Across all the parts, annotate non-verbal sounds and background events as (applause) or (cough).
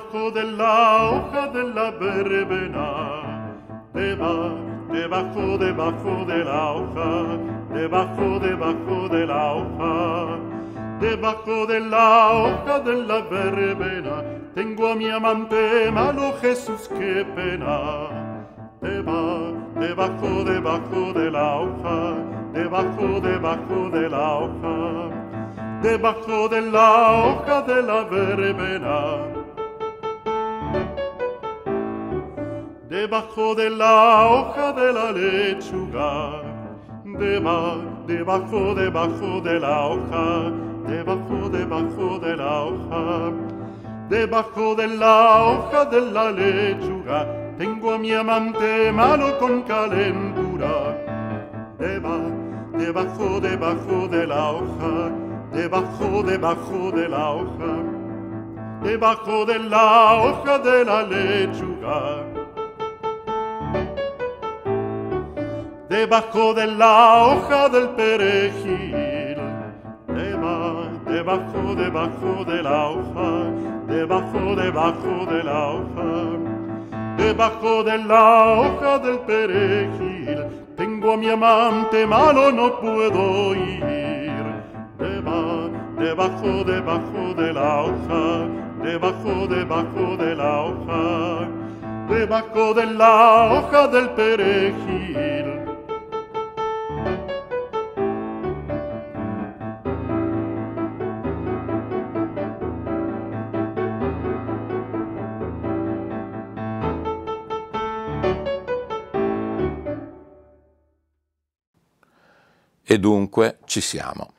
debajo de la hoja de la verbena, debajo, debajo, debajo de la hoja, debajo, debajo de la hoja, debajo de la hoja de la verbena, tengo a mi amante malo Jesús, qué pena, debajo, debajo, debajo de la hoja, debajo, debajo de la hoja, debajo de la hoja de la verbena debajo de la hoja de la lechuga, debajo, debajo de la hoja, debajo, debajo de la hoja, debajo de la hoja de la lechuga, tengo a mi amante malo con calentura, debajo, debajo de la hoja, debajo, debajo de la hoja, debajo de la hoja de la lechuga debajo de la hoja del perejil, Deba, debajo, debajo de la hoja, debajo, debajo de la hoja, debajo de la hoja del perejil, tengo a mi amante malo, no puedo ir, Deba, debajo, debajo de la hoja, debajo, debajo de la hoja debajo de la hoja del perejil, E dunque ci siamo.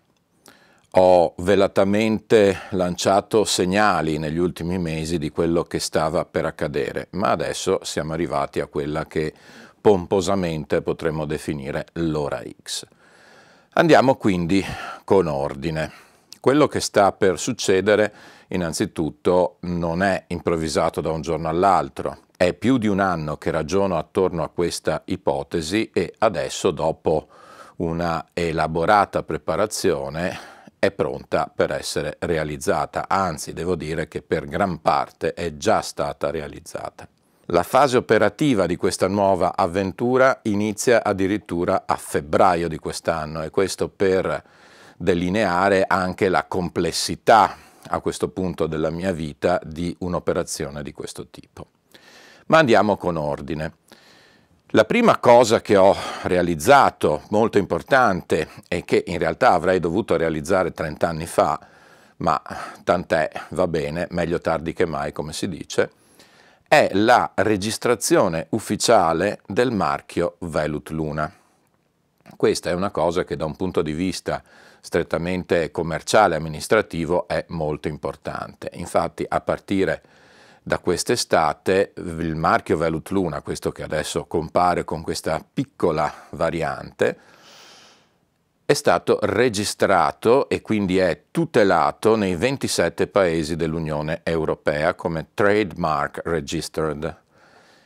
Ho velatamente lanciato segnali negli ultimi mesi di quello che stava per accadere, ma adesso siamo arrivati a quella che pomposamente potremmo definire l'ora X. Andiamo quindi con ordine. Quello che sta per succedere innanzitutto non è improvvisato da un giorno all'altro, è più di un anno che ragiono attorno a questa ipotesi e adesso dopo una elaborata preparazione è pronta per essere realizzata, anzi devo dire che per gran parte è già stata realizzata. La fase operativa di questa nuova avventura inizia addirittura a febbraio di quest'anno e questo per delineare anche la complessità a questo punto della mia vita di un'operazione di questo tipo. Ma andiamo con ordine. La prima cosa che ho realizzato, molto importante, e che in realtà avrei dovuto realizzare 30 anni fa, ma tant'è, va bene, meglio tardi che mai, come si dice, è la registrazione ufficiale del marchio Velut Luna. Questa è una cosa che da un punto di vista strettamente commerciale e amministrativo è molto importante. Infatti a partire da da quest'estate il marchio Velut Luna, questo che adesso compare con questa piccola variante, è stato registrato e quindi è tutelato nei 27 paesi dell'Unione Europea come trademark registered.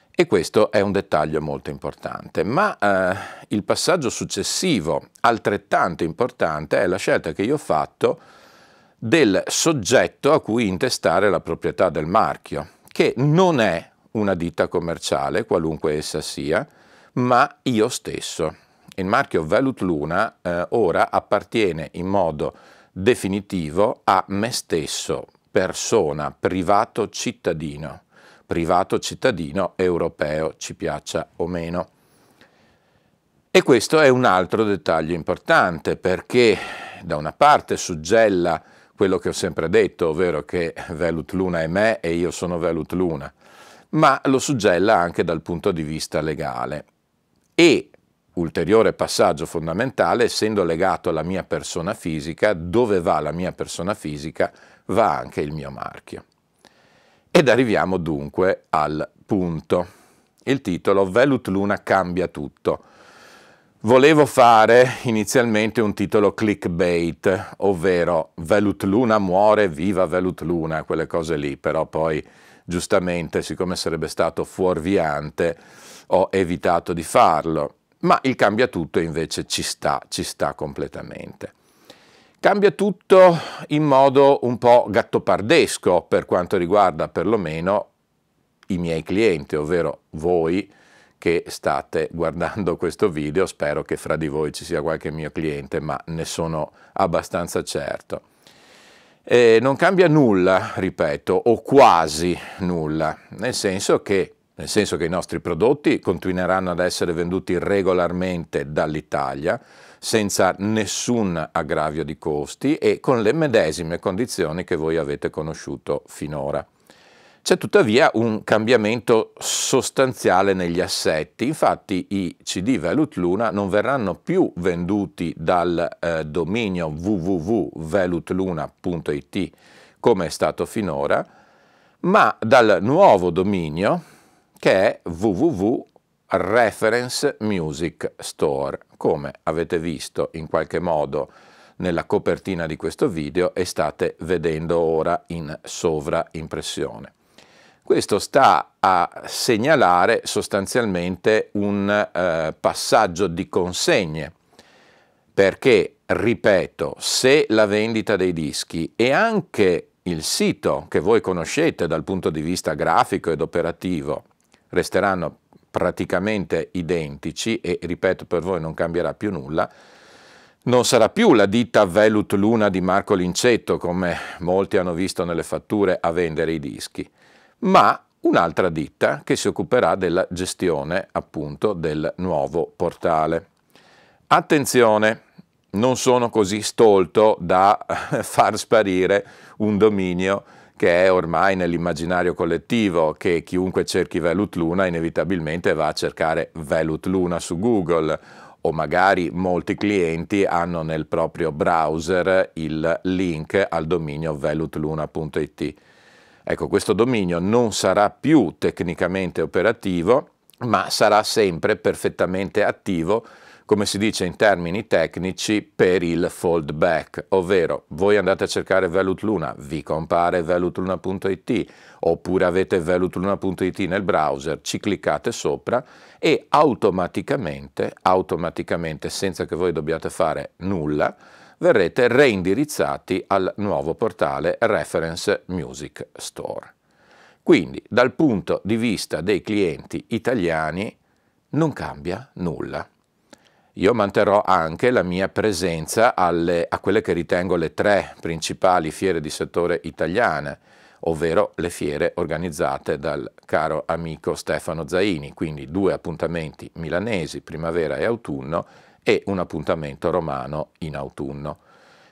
E questo è un dettaglio molto importante, ma eh, il passaggio successivo, altrettanto importante, è la scelta che io ho fatto del soggetto a cui intestare la proprietà del marchio, che non è una ditta commerciale, qualunque essa sia, ma io stesso. Il marchio Velut Luna eh, ora appartiene in modo definitivo a me stesso, persona, privato cittadino, privato cittadino europeo, ci piaccia o meno. E questo è un altro dettaglio importante perché da una parte suggella quello che ho sempre detto, ovvero che Velut Luna è me e io sono Velut Luna, ma lo suggella anche dal punto di vista legale. E ulteriore passaggio fondamentale, essendo legato alla mia persona fisica, dove va la mia persona fisica va anche il mio marchio. Ed arriviamo dunque al punto. Il titolo Velut Luna cambia tutto Volevo fare inizialmente un titolo clickbait, ovvero Velutluna muore, viva Velutluna, quelle cose lì, però poi giustamente, siccome sarebbe stato fuorviante, ho evitato di farlo. Ma il cambia tutto invece ci sta, ci sta completamente. Cambia tutto in modo un po' gattopardesco per quanto riguarda perlomeno i miei clienti, ovvero voi, che state guardando questo video, spero che fra di voi ci sia qualche mio cliente, ma ne sono abbastanza certo. E non cambia nulla, ripeto, o quasi nulla, nel senso, che, nel senso che i nostri prodotti continueranno ad essere venduti regolarmente dall'Italia, senza nessun aggravio di costi e con le medesime condizioni che voi avete conosciuto finora. C'è tuttavia un cambiamento sostanziale negli assetti, infatti i CD Velut Luna non verranno più venduti dal eh, dominio www.velutluna.it come è stato finora, ma dal nuovo dominio che è www.reference music store, come avete visto in qualche modo nella copertina di questo video e state vedendo ora in sovraimpressione. Questo sta a segnalare sostanzialmente un eh, passaggio di consegne, perché, ripeto, se la vendita dei dischi e anche il sito che voi conoscete dal punto di vista grafico ed operativo resteranno praticamente identici e, ripeto, per voi non cambierà più nulla, non sarà più la ditta Velut Luna di Marco Lincetto, come molti hanno visto nelle fatture, a vendere i dischi, ma un'altra ditta che si occuperà della gestione appunto del nuovo portale. Attenzione, non sono così stolto da (laughs) far sparire un dominio che è ormai nell'immaginario collettivo, che chiunque cerchi Velutluna inevitabilmente va a cercare Velutluna su Google o magari molti clienti hanno nel proprio browser il link al dominio velutluna.it. Ecco, questo dominio non sarà più tecnicamente operativo, ma sarà sempre perfettamente attivo, come si dice in termini tecnici, per il foldback, ovvero voi andate a cercare Velutluna, vi compare velutluna.it, oppure avete velutluna.it nel browser, ci cliccate sopra e automaticamente, automaticamente, senza che voi dobbiate fare nulla, verrete reindirizzati al nuovo portale Reference Music Store. Quindi dal punto di vista dei clienti italiani non cambia nulla. Io manterrò anche la mia presenza alle, a quelle che ritengo le tre principali fiere di settore italiane, ovvero le fiere organizzate dal caro amico Stefano Zaini, quindi due appuntamenti milanesi, primavera e autunno, e un appuntamento romano in autunno.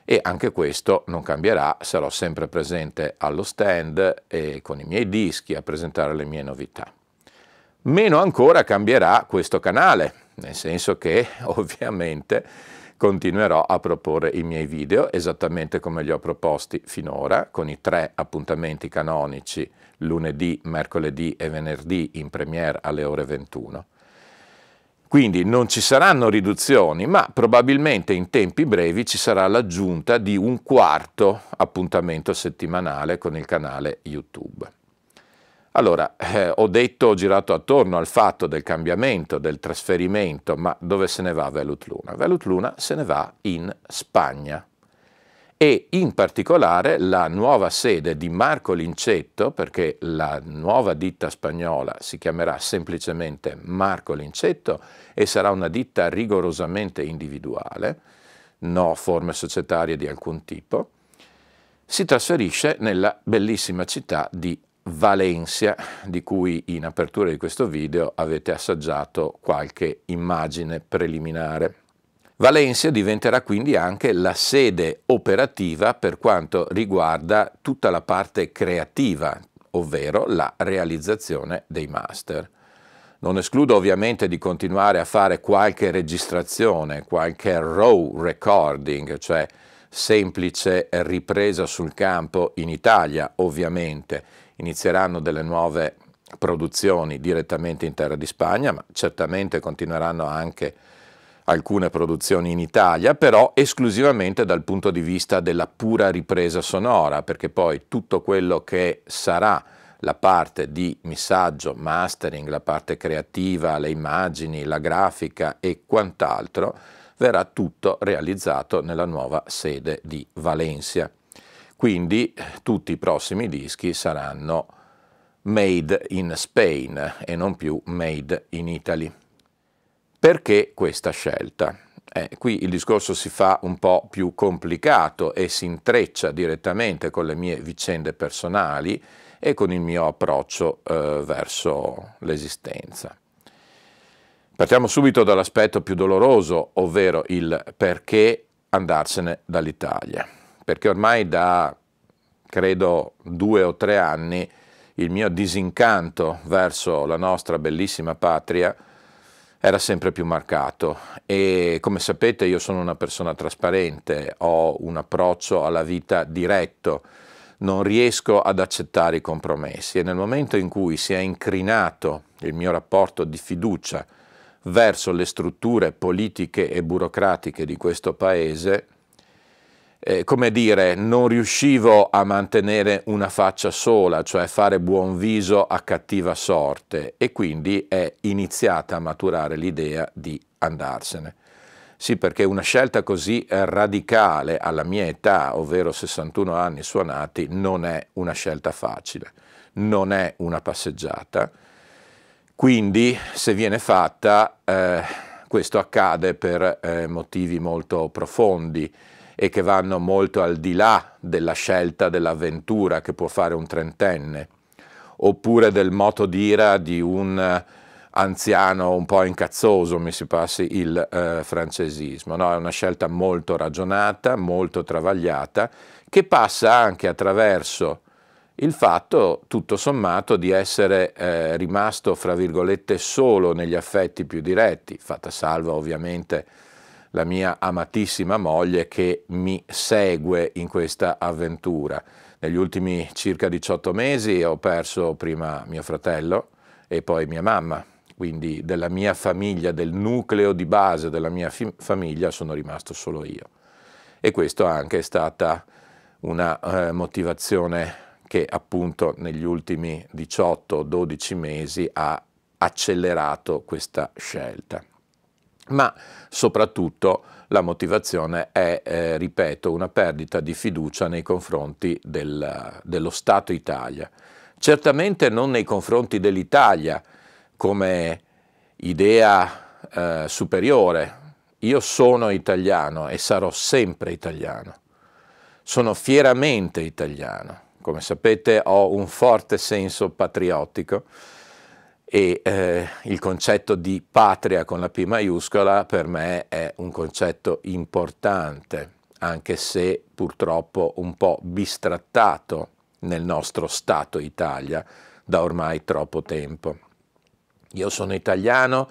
E anche questo non cambierà, sarò sempre presente allo stand e con i miei dischi a presentare le mie novità. Meno ancora cambierà questo canale, nel senso che (laughs) ovviamente continuerò a proporre i miei video esattamente come li ho proposti finora, con i tre appuntamenti canonici lunedì, mercoledì e venerdì in premiere alle ore 21. Quindi non ci saranno riduzioni, ma probabilmente in tempi brevi ci sarà l'aggiunta di un quarto appuntamento settimanale con il canale YouTube. Allora, eh, ho detto, ho girato attorno al fatto del cambiamento, del trasferimento, ma dove se ne va Velut Luna? Velut Luna se ne va in Spagna e in particolare la nuova sede di Marco Lincetto, perché la nuova ditta spagnola si chiamerà semplicemente Marco Lincetto e sarà una ditta rigorosamente individuale, no forme societarie di alcun tipo, si trasferisce nella bellissima città di Valencia, di cui in apertura di questo video avete assaggiato qualche immagine preliminare. Valencia diventerà quindi anche la sede operativa per quanto riguarda tutta la parte creativa, ovvero la realizzazione dei master. Non escludo ovviamente di continuare a fare qualche registrazione, qualche raw recording, cioè semplice ripresa sul campo in Italia, ovviamente. Inizieranno delle nuove produzioni direttamente in terra di Spagna, ma certamente continueranno anche alcune produzioni in Italia, però esclusivamente dal punto di vista della pura ripresa sonora, perché poi tutto quello che sarà la parte di missaggio, mastering, la parte creativa, le immagini, la grafica e quant'altro, verrà tutto realizzato nella nuova sede di Valencia. Quindi tutti i prossimi dischi saranno made in Spain e non più made in Italy. Perché questa scelta? Eh, qui il discorso si fa un po' più complicato e si intreccia direttamente con le mie vicende personali e con il mio approccio eh, verso l'esistenza. Partiamo subito dall'aspetto più doloroso, ovvero il perché andarsene dall'Italia, perché ormai da credo due o tre anni il mio disincanto verso la nostra bellissima patria era sempre più marcato e come sapete io sono una persona trasparente, ho un approccio alla vita diretto, non riesco ad accettare i compromessi e nel momento in cui si è incrinato il mio rapporto di fiducia verso le strutture politiche e burocratiche di questo Paese, eh, come dire, non riuscivo a mantenere una faccia sola, cioè fare buon viso a cattiva sorte e quindi è iniziata a maturare l'idea di andarsene. Sì, perché una scelta così radicale alla mia età, ovvero 61 anni suonati, non è una scelta facile, non è una passeggiata. Quindi, se viene fatta, eh, questo accade per eh, motivi molto profondi e che vanno molto al di là della scelta dell'avventura che può fare un trentenne, oppure del moto d'ira di un eh, anziano un po' incazzoso, mi si passi il eh, francesismo. No? È una scelta molto ragionata, molto travagliata, che passa anche attraverso il fatto, tutto sommato, di essere eh, rimasto, fra virgolette, solo negli affetti più diretti, fatta salva ovviamente la mia amatissima moglie che mi segue in questa avventura. Negli ultimi circa 18 mesi ho perso prima mio fratello e poi mia mamma, quindi della mia famiglia, del nucleo di base della mia famiglia sono rimasto solo io. E questo anche è stata una eh, motivazione che appunto negli ultimi 18-12 mesi ha accelerato questa scelta ma soprattutto la motivazione è, eh, ripeto, una perdita di fiducia nei confronti del, dello Stato Italia. Certamente non nei confronti dell'Italia come idea eh, superiore. Io sono italiano e sarò sempre italiano. Sono fieramente italiano. Come sapete ho un forte senso patriottico e eh, il concetto di patria con la P maiuscola per me è un concetto importante, anche se purtroppo un po' bistrattato nel nostro Stato Italia da ormai troppo tempo. Io sono italiano,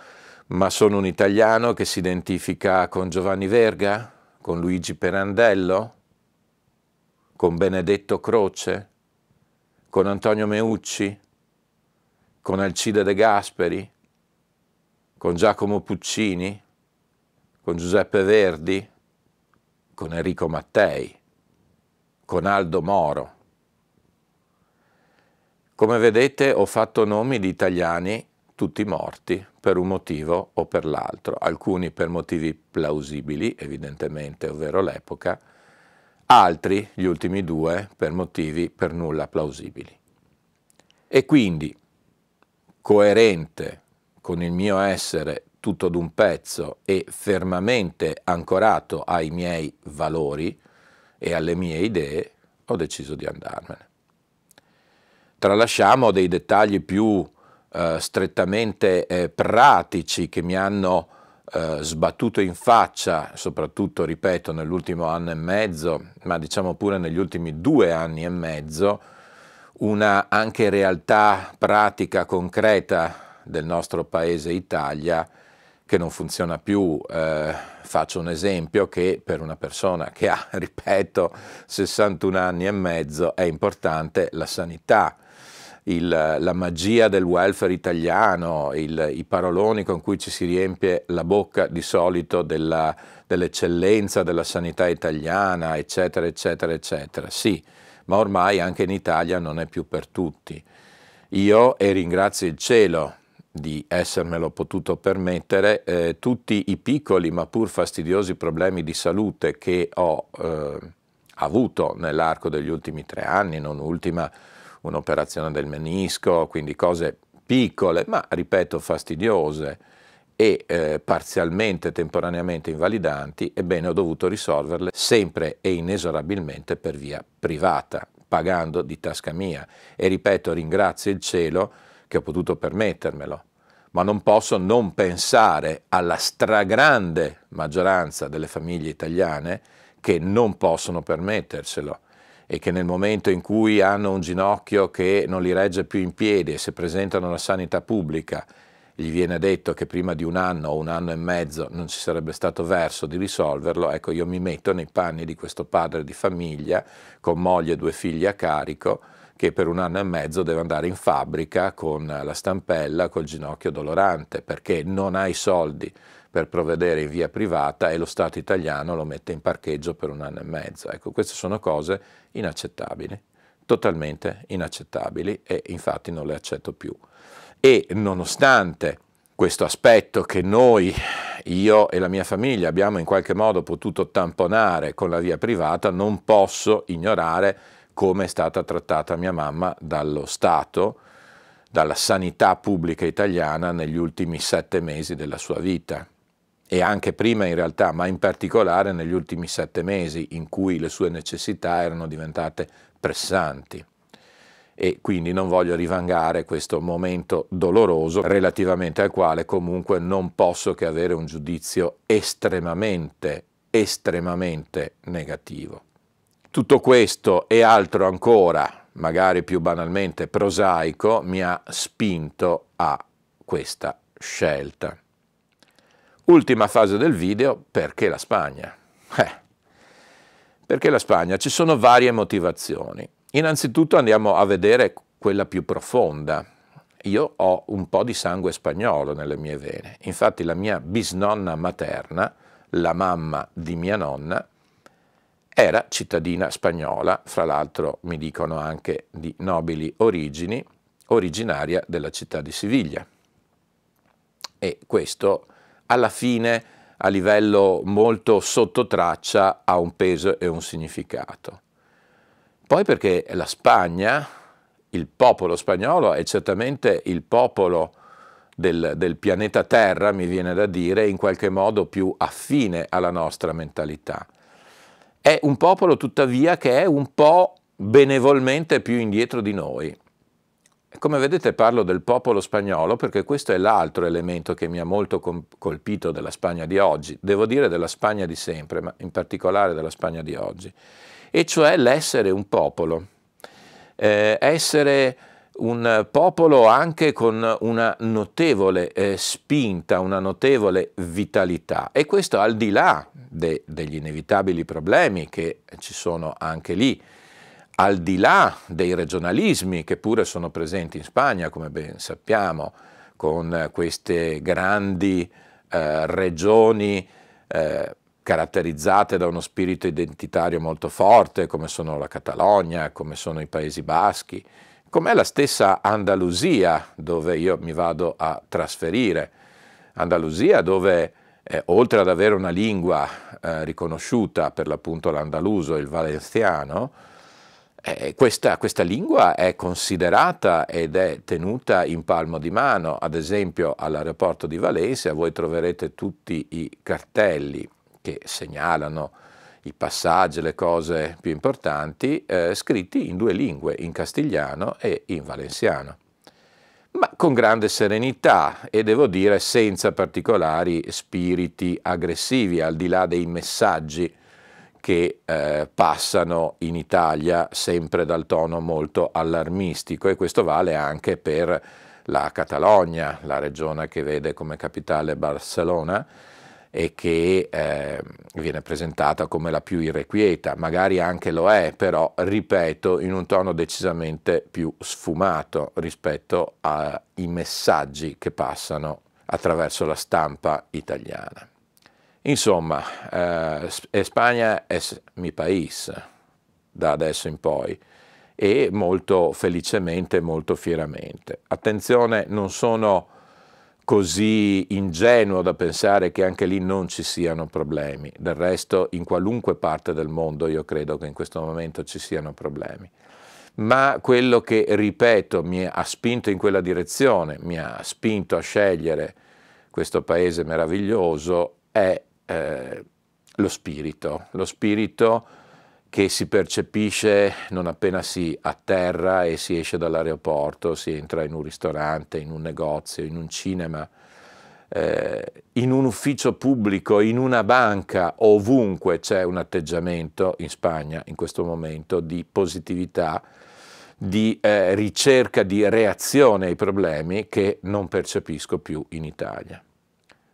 ma sono un italiano che si identifica con Giovanni Verga, con Luigi Perandello, con Benedetto Croce, con Antonio Meucci, con Alcide De Gasperi, con Giacomo Puccini, con Giuseppe Verdi, con Enrico Mattei, con Aldo Moro. Come vedete ho fatto nomi di italiani tutti morti per un motivo o per l'altro, alcuni per motivi plausibili, evidentemente, ovvero l'epoca, altri, gli ultimi due, per motivi per nulla plausibili. E quindi coerente con il mio essere tutto d'un pezzo e fermamente ancorato ai miei valori e alle mie idee, ho deciso di andarmene. Tralasciamo dei dettagli più eh, strettamente eh, pratici che mi hanno eh, sbattuto in faccia, soprattutto, ripeto, nell'ultimo anno e mezzo, ma diciamo pure negli ultimi due anni e mezzo, una anche realtà pratica, concreta del nostro paese Italia che non funziona più. Eh, faccio un esempio che per una persona che ha, (laughs) ripeto, 61 anni e mezzo è importante la sanità. Il, la magia del welfare italiano, il, i paroloni con cui ci si riempie la bocca di solito della, dell'eccellenza della sanità italiana, eccetera, eccetera, eccetera. Sì, ma ormai anche in Italia non è più per tutti. Io, e ringrazio il cielo di essermelo potuto permettere, eh, tutti i piccoli ma pur fastidiosi problemi di salute che ho eh, avuto nell'arco degli ultimi tre anni, non ultima un'operazione del menisco, quindi cose piccole ma ripeto fastidiose, e eh, parzialmente temporaneamente invalidanti, ebbene ho dovuto risolverle sempre e inesorabilmente per via privata, pagando di tasca mia. E ripeto, ringrazio il cielo che ho potuto permettermelo, ma non posso non pensare alla stragrande maggioranza delle famiglie italiane che non possono permetterselo e che nel momento in cui hanno un ginocchio che non li regge più in piedi e si presentano alla sanità pubblica gli viene detto che prima di un anno o un anno e mezzo non ci sarebbe stato verso di risolverlo, ecco io mi metto nei panni di questo padre di famiglia con moglie e due figli a carico che per un anno e mezzo deve andare in fabbrica con la stampella, col ginocchio dolorante, perché non ha i soldi per provvedere in via privata e lo Stato italiano lo mette in parcheggio per un anno e mezzo. Ecco, queste sono cose inaccettabili, totalmente inaccettabili e infatti non le accetto più e nonostante questo aspetto che noi, io e la mia famiglia abbiamo in qualche modo potuto tamponare con la via privata, non posso ignorare come è stata trattata mia mamma dallo Stato, dalla sanità pubblica italiana negli ultimi sette mesi della sua vita e anche prima in realtà, ma in particolare negli ultimi sette mesi in cui le sue necessità erano diventate pressanti e quindi non voglio rivangare questo momento doloroso relativamente al quale comunque non posso che avere un giudizio estremamente, estremamente negativo. Tutto questo e altro ancora, magari più banalmente prosaico, mi ha spinto a questa scelta. Ultima fase del video, perché la Spagna? Eh, perché la Spagna? Ci sono varie motivazioni. Innanzitutto andiamo a vedere quella più profonda. Io ho un po' di sangue spagnolo nelle mie vene, infatti la mia bisnonna materna, la mamma di mia nonna, era cittadina spagnola, fra l'altro mi dicono anche di nobili origini, originaria della città di Siviglia. E questo alla fine a livello molto sottotraccia ha un peso e un significato. Poi perché la Spagna, il popolo spagnolo è certamente il popolo del, del, pianeta Terra, mi viene da dire, in qualche modo più affine alla nostra mentalità. È un popolo tuttavia che è un po' benevolmente più indietro di noi. Come vedete parlo del popolo spagnolo perché questo è l'altro elemento che mi ha molto colpito della Spagna di oggi, devo dire della Spagna di sempre, ma in particolare della Spagna di oggi e cioè l'essere un popolo, eh, essere un popolo anche con una notevole eh, spinta, una notevole vitalità e questo al di là de, degli inevitabili problemi che ci sono anche lì, al di là dei regionalismi che pure sono presenti in Spagna, come ben sappiamo, con queste grandi eh, regioni eh, caratterizzate da uno spirito identitario molto forte, come sono la Catalogna, come sono i Paesi Baschi, com'è la stessa Andalusia dove io mi vado a trasferire. Andalusia dove eh, oltre ad avere una lingua eh, riconosciuta per l'appunto l'andaluso il valenziano, eh, questa, questa, lingua è considerata ed è tenuta in palmo di mano. Ad esempio all'aeroporto di Valencia voi troverete tutti i cartelli che segnalano i passaggi, le cose più importanti, eh, scritti in due lingue, in castigliano e in valenziano. Ma con grande serenità e devo dire senza particolari spiriti aggressivi, al di là dei messaggi che eh, passano in Italia sempre dal tono molto allarmistico e questo vale anche per la Catalogna, la regione che vede come capitale Barcellona, e che eh, viene presentata come la più irrequieta, magari anche lo è, però ripeto in un tono decisamente più sfumato rispetto ai messaggi che passano attraverso la stampa italiana. Insomma, eh, Spagna è mi país da adesso in poi e molto felicemente, molto fieramente. Attenzione, non sono così ingenuo da pensare che anche lì non ci siano problemi. Del resto in qualunque parte del mondo io credo che in questo momento ci siano problemi. Ma quello che, ripeto, mi ha spinto in quella direzione, mi ha spinto a scegliere questo paese meraviglioso è eh, lo spirito, lo spirito che si percepisce non appena si atterra e si esce dall'aeroporto, si entra in un ristorante, in un negozio, in un cinema, eh, in un ufficio pubblico, in una banca, ovunque c'è un atteggiamento in Spagna in questo momento di positività, di eh, ricerca di reazione ai problemi che non percepisco più in Italia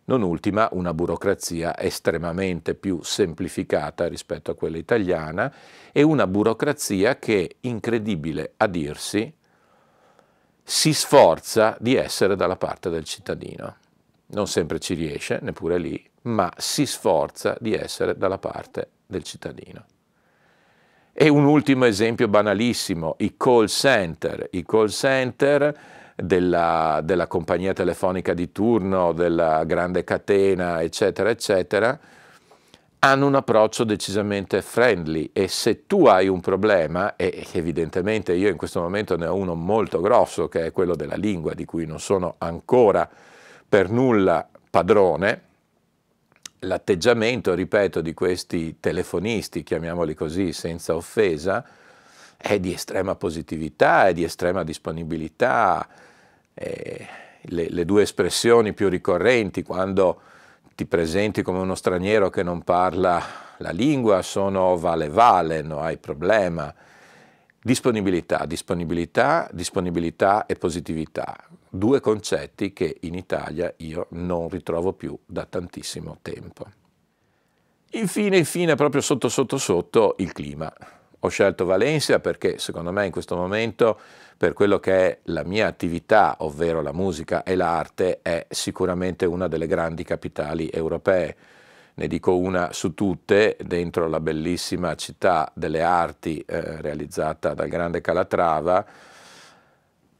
non ultima una burocrazia estremamente più semplificata rispetto a quella italiana e una burocrazia che, incredibile a dirsi, si sforza di essere dalla parte del cittadino. Non sempre ci riesce, neppure lì, ma si sforza di essere dalla parte del cittadino. E un ultimo esempio banalissimo, i call center. I call center della, della compagnia telefonica di turno, della grande catena, eccetera, eccetera, hanno un approccio decisamente friendly e se tu hai un problema, e evidentemente io in questo momento ne ho uno molto grosso, che è quello della lingua, di cui non sono ancora per nulla padrone, l'atteggiamento, ripeto, di questi telefonisti, chiamiamoli così senza offesa, è di estrema positività, è di estrema disponibilità. Eh, le, le, due espressioni più ricorrenti quando ti presenti come uno straniero che non parla la lingua sono vale vale, non hai problema. Disponibilità, disponibilità, disponibilità e positività, due concetti che in Italia io non ritrovo più da tantissimo tempo. Infine, infine, proprio sotto sotto sotto, il clima. Ho scelto Valencia perché secondo me in questo momento per quello che è la mia attività, ovvero la musica e l'arte, è sicuramente una delle grandi capitali europee. Ne dico una su tutte, dentro la bellissima città delle arti eh, realizzata dal grande Calatrava,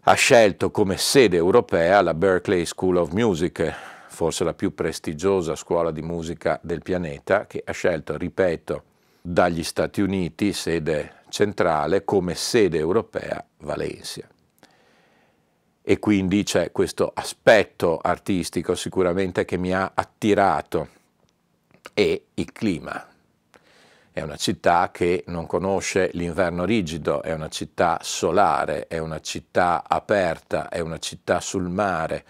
ha scelto come sede europea la Berkeley School of Music, forse la più prestigiosa scuola di musica del pianeta, che ha scelto, ripeto, dagli Stati Uniti, sede centrale, come sede europea Valencia. E quindi c'è questo aspetto artistico sicuramente che mi ha attirato e il clima. È una città che non conosce l'inverno rigido, è una città solare, è una città aperta, è una città sul mare,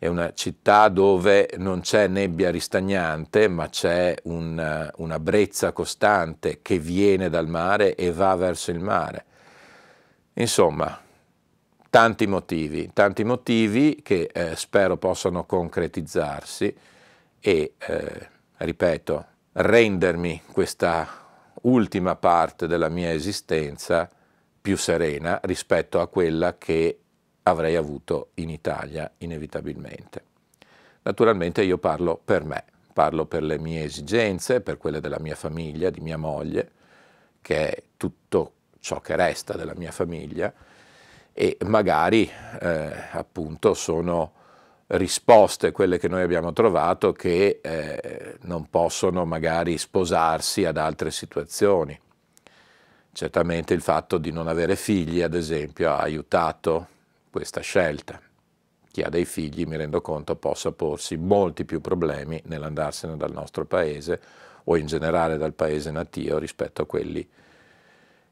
è una città dove non c'è nebbia ristagnante, ma c'è un, una brezza costante che viene dal mare e va verso il mare. Insomma, tanti motivi, tanti motivi che eh, spero possano concretizzarsi e, eh, ripeto, rendermi questa ultima parte della mia esistenza più serena rispetto a quella che avrei avuto in Italia inevitabilmente. Naturalmente io parlo per me, parlo per le mie esigenze, per quelle della mia famiglia, di mia moglie, che è tutto ciò che resta della mia famiglia e magari eh, appunto sono risposte quelle che noi abbiamo trovato che eh, non possono magari sposarsi ad altre situazioni. Certamente il fatto di non avere figli, ad esempio, ha aiutato questa scelta. Chi ha dei figli, mi rendo conto, possa porsi molti più problemi nell'andarsene dal nostro paese o in generale dal paese natio rispetto a quelli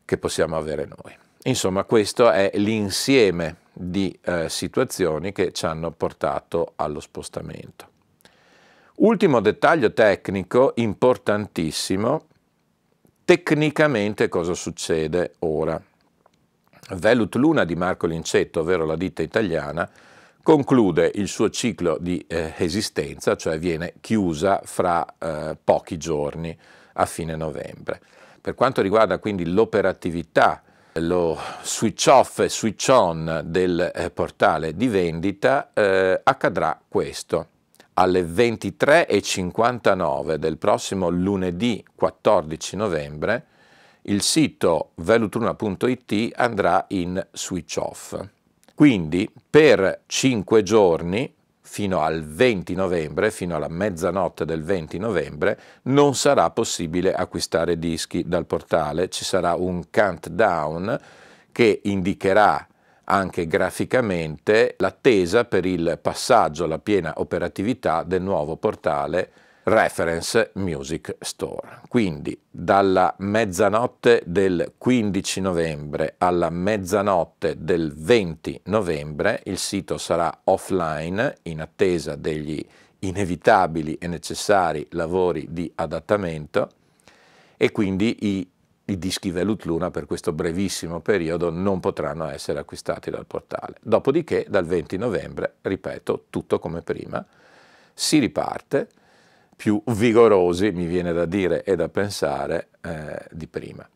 che possiamo avere noi. Insomma, questo è l'insieme di eh, situazioni che ci hanno portato allo spostamento. Ultimo dettaglio tecnico importantissimo, tecnicamente cosa succede ora? Velut Luna di Marco Lincetto, ovvero la ditta italiana, conclude il suo ciclo di eh, esistenza, cioè viene chiusa fra eh, pochi giorni a fine novembre. Per quanto riguarda quindi l'operatività, lo switch off e switch on del eh, portale di vendita, eh, accadrà questo. Alle 23.59 del prossimo lunedì 14 novembre il sito velutruna.it andrà in switch off. Quindi per 5 giorni fino al 20 novembre, fino alla mezzanotte del 20 novembre, non sarà possibile acquistare dischi dal portale, ci sarà un countdown che indicherà anche graficamente l'attesa per il passaggio alla piena operatività del nuovo portale Reference Music Store. Quindi dalla mezzanotte del 15 novembre alla mezzanotte del 20 novembre il sito sarà offline in attesa degli inevitabili e necessari lavori di adattamento e quindi i, i dischi Velut Luna per questo brevissimo periodo non potranno essere acquistati dal portale. Dopodiché dal 20 novembre, ripeto, tutto come prima, si riparte più vigorosi, mi viene da dire e da pensare, eh, di prima.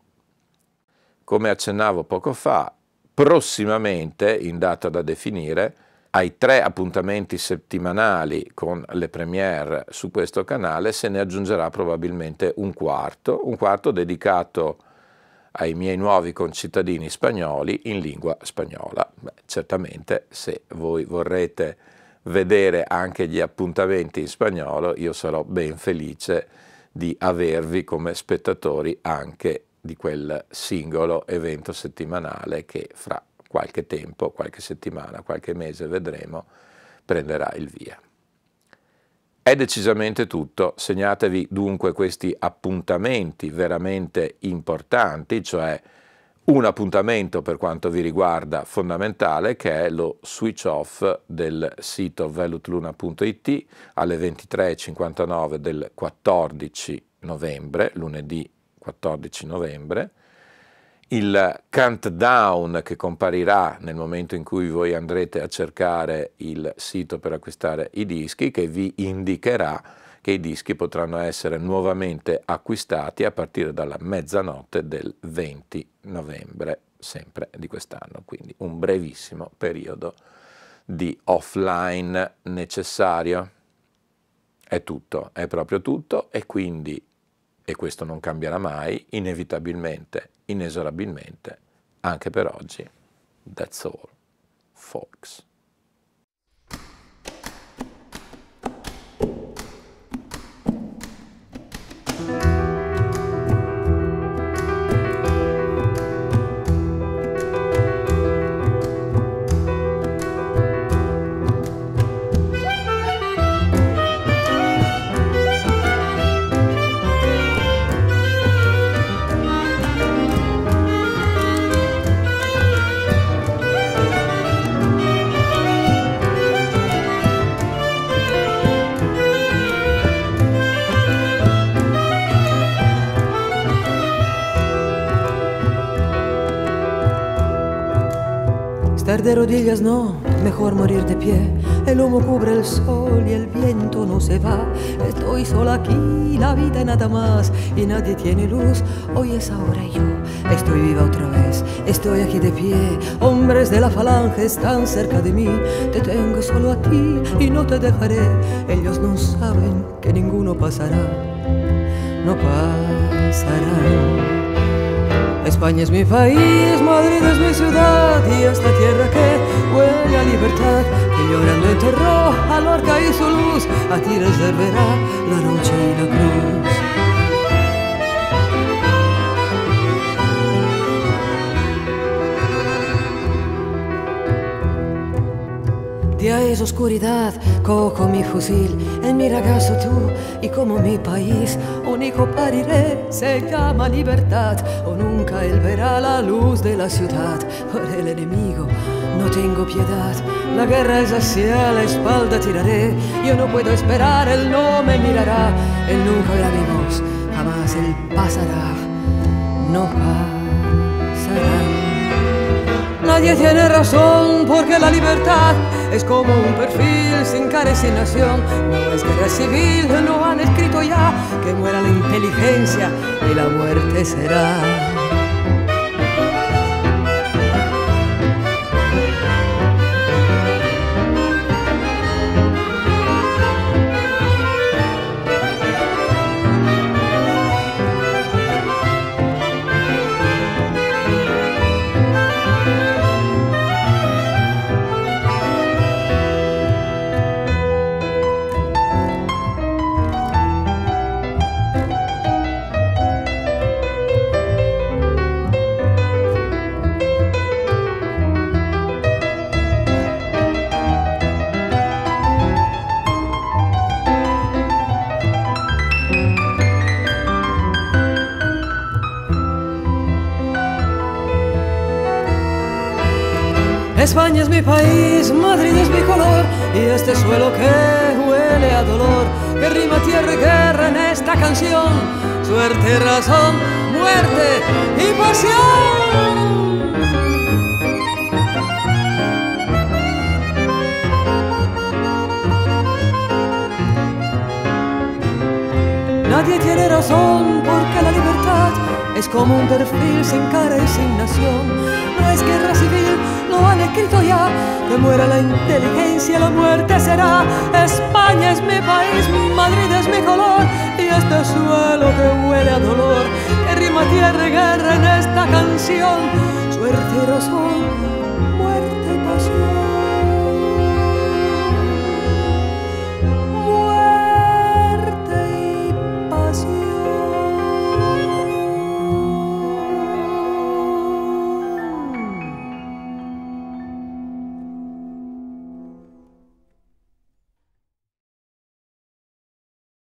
Come accennavo poco fa, prossimamente, in data da definire, ai tre appuntamenti settimanali con le premiere su questo canale se ne aggiungerà probabilmente un quarto, un quarto dedicato ai miei nuovi concittadini spagnoli in lingua spagnola. Beh, certamente se voi vorrete vedere anche gli appuntamenti in spagnolo, io sarò ben felice di avervi come spettatori anche di quel singolo evento settimanale che fra qualche tempo, qualche settimana, qualche mese vedremo, prenderà il via. È decisamente tutto, segnatevi dunque questi appuntamenti veramente importanti, cioè un appuntamento per quanto vi riguarda fondamentale che è lo switch off del sito velutluna.it alle 23.59 del 14 novembre, lunedì 14 novembre, il countdown che comparirà nel momento in cui voi andrete a cercare il sito per acquistare i dischi che vi indicherà che i dischi potranno essere nuovamente acquistati a partire dalla mezzanotte del 20 novembre, sempre di quest'anno, quindi un brevissimo periodo di offline necessario. È tutto, è proprio tutto e quindi, e questo non cambierà mai, inevitabilmente, inesorabilmente, anche per oggi, that's all, folks. rodillas no, mejor morir de pie. El humo cubre el sol y el viento no se va. Estoy sola aquí, la vida nada más y nadie tiene luz. Hoy es ahora yo, estoy viva otra vez, estoy aquí de pie. Hombres de la falange están cerca de mí. Te tengo solo a ti y no te dejaré. Ellos no saben que ninguno pasará, no pasará. España es mi país, Madrid es mi ciudad y esta tierra que huele a libertad, que llorando enterró al orca y su luz, a ti reservará la noche y la cruz. Día es oscuridad, Cojo mi fusil en mi regazo tú y como mi país único pariré, se llama libertad o nunca él verá la luz de la ciudad por el enemigo. No tengo piedad, la guerra es hacia la espalda tiraré, yo no puedo esperar, él no me mirará, él nunca la mi jamás él pasará, no pasará. Nadie tiene razón porque la libertad es como un perfil sin cara No es guerra civil, no han escrito ya que muera la inteligencia y la muerte será. país, Madrid es mi color y este suelo que huele a dolor, que rima tierra y guerra en esta canción, suerte, razón, muerte y pasión. Nadie tiene razón porque la libertad es como un perfil sin cara y sin nación. No es guerra civil, lo han escrito ya, que muera la inteligencia, la muerte será. España es mi país, Madrid es mi color, y este suelo que huele a dolor, que rima tierra y guerra en esta canción. Suerte y razón